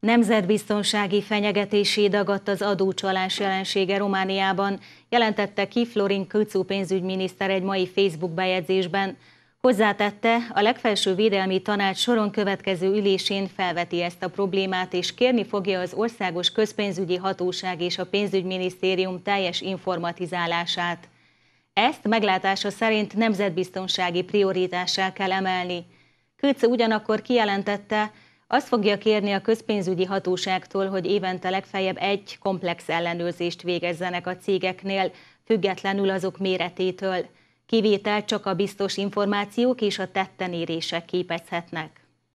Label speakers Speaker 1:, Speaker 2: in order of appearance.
Speaker 1: Nemzetbiztonsági fenyegetésé dagadt az adócsalás jelensége Romániában, jelentette ki Florin Köcu pénzügyminiszter egy mai Facebook bejegyzésben. Hozzátette, a legfelső védelmi tanács soron következő ülésén felveti ezt a problémát, és kérni fogja az Országos Közpénzügyi Hatóság és a pénzügyminisztérium teljes informatizálását. Ezt meglátása szerint nemzetbiztonsági prioritássá kell emelni. Kőce ugyanakkor kijelentette, azt fogja kérni a közpénzügyi hatóságtól, hogy évente legfeljebb egy komplex ellenőrzést végezzenek a cégeknél, függetlenül azok méretétől. kivétel csak a biztos információk és a tettenérések képezhetnek.